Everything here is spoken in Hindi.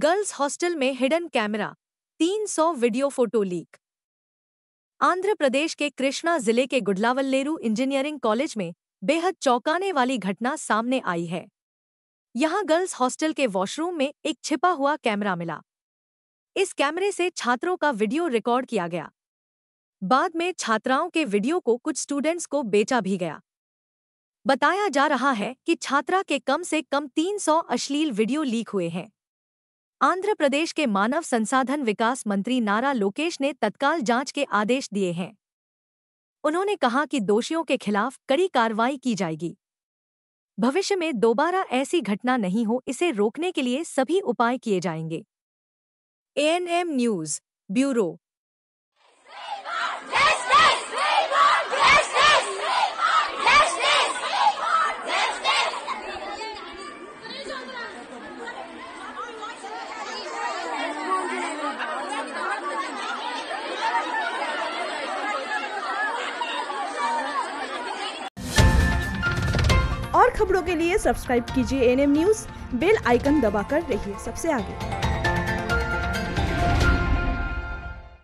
गर्ल्स हॉस्टल में hidden camera 300 video photo leak Andhra Pradesh के कृष्णा जिले के गुडलावल्लेरू इंजीनियरिंग कॉलेज में बेहद चौंकाने वाली घटना सामने आई है यहां गर्ल्स हॉस्टल के वॉशरूम में एक छिपा हुआ कैमरा मिला इस कैमरे से छात्रों का वीडियो रिकॉर्ड किया गया बाद में छात्राओं के वीडियो को कुछ स्टूडेंट्स को बेचा भी गया बताया जा रहा है कि छात्रा के कम से कम 300 अश्लील वीडियो लीक हुए हैं आंध्र प्रदेश के मानव संसाधन विकास मंत्री नारा लोकेश ने तत्काल जांच के आदेश दिए हैं उन्होंने कहा कि दोषियों के खिलाफ कड़ी कार्रवाई की जाएगी भविष्य में दोबारा ऐसी घटना नहीं हो इसे रोकने के लिए सभी उपाय किए जाएंगे एएनएम न्यूज ब्यूरो और खबरों के लिए सब्सक्राइब कीजिए एन न्यूज़ बेल आइकन दबाकर रहिए सबसे आगे